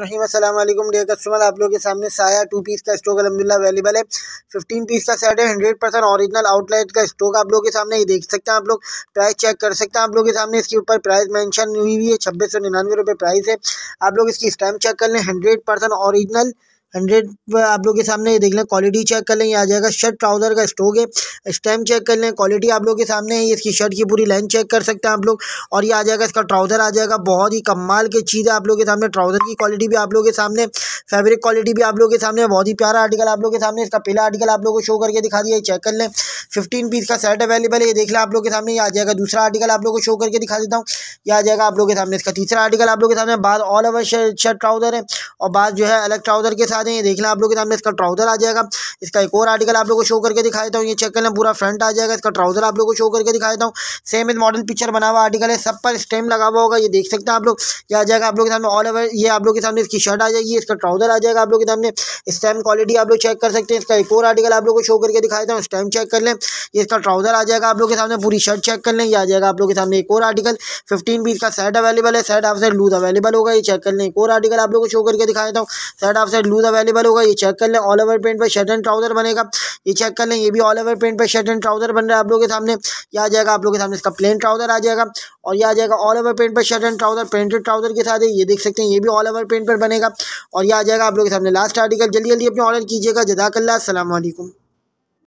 रहीम Aslam dear customer आप लोगों के सामने साया टू पीस का स्टॉक अलहमदिल्ला अवेलेबल है फिफ्टीन पीस का सेट है हंड्रेड परसेंट ऑरिजिनल आउटलेट का स्टॉक आप लोग के सामने ये देख सकते हैं आप लोग प्राइस चेक कर सकते हैं आप लोग के सामने इसके ऊपर प्राइस मेंशन हुई हुई है छब्बीस सौ निन्यानवे रुपये प्राइस है आप लोग इसकी स्टैम्प चेक कर लें हंड्रेड परसेंट ऑरिजिनल हंड्रेड आप लोग के सामने देख लें क्वालिटी चेक कर लें ये आ जाएगा शर्ट ट्राउज़र का स्टोक है स्टैम चेक कर लें क्वालिटी आप लोग के सामने है इसकी शर्ट की पूरी लेंथ चेक कर सकते हैं आप लोग और ये आ जाएगा इसका ट्राउज़र आ जाएगा बहुत ही कमाल की चीज़ है आप लोग के सामने ट्राउज़र की क्वालिटी भी आप लोग के सामने फैब्रिक क्वालिटी भी आप लोग के सामने बहुत ही प्यारा आर्टिकल आप लोग के सामने इसका पहला आर्टिकल आप लोग को शो करके दिखा दिया चेक कर लें फिफ्टीन पीस का सेट अवेलेबल है ये देख लें आप लोग के सामने ये आ जाएगा दूसरा आर्टिकल आप लोग को शो करके दिखा देता हूँ ये आ जाएगा आप लोग के सामने इसका तीसरा आर्टिकल आप लोग के सामने बाद ऑल ओवर शर्ट ट्राउज़र है और बाद जो है अलग ट्राउज़र के साथ दें ये देख लें आप लोग के सामने इसका ट्राउज़र आ जाएगा इसका एक और आर्टिकल आप लोग को शो करके दिखा देता हूँ ये चेक कर लें पूरा फ्रंट आ जाएगा इसका ट्राउज़र आप लोग को शो करके दिखा देता हूँ सेम इस मॉडल पिक्चर बना हुआ आर्टिकल है सब पर स्टेम लगा हुआ होगा ये देख सकते हैं आप लोग ये आ जाएगा आप लोग के सामने ऑल ओवर ये आप लोग के सामने इसकी शर्ट आ जाएगी इसका ट्राउज़र आ जाएगा आप लोग के सामने स्टैम क्वालिटी आप लोग चेक कर सकते हैं इसका एक और आर्टिकल आप लोग को शो करके दिखा देता हूँ स्टैम चेक कर लें ये इसका ट्राउज़र आ जाएगा आप लोग के सामने पूरी शर्ट चेक कर लें ये आ जाएगा आप लोग के सामने एक और आर्टिकल फिफ्टीन पीस का सेट अवेलेबल है सेट आप साइड लूज अवेलेबल होगा ये चेक कर लें एक और आर्टिकल आप लोग को शो करके दिखा देता हूँ सेट आप साइड लूज अवेलेबल होगा ये चेक कर लें ऑल ओवर पेंट पर शर्ट एंड ट्राउज़र बनेगा ये चेक कर लें ये भी ऑल ओवर पेंट पर शर्ट एंड ट्राउज़र बन रहा है आप लोग के सामने ये आ जाएगा आप लोग के सामने इसका प्लेन ट्राउज़र आ जाएगा और यह आ जाएगा ऑल ओवर पेंट पर shirt and trouser printed trouser के साथ ये देख सकते हैं ये भी ऑल ओवर पेंट पर बनेगा और यह आ जाएगा आप लोग के सामने लास्ट आर्टिकल जल्दी जल्दी अपने ऑर्डर कीजिएगा जदाकल्ला असल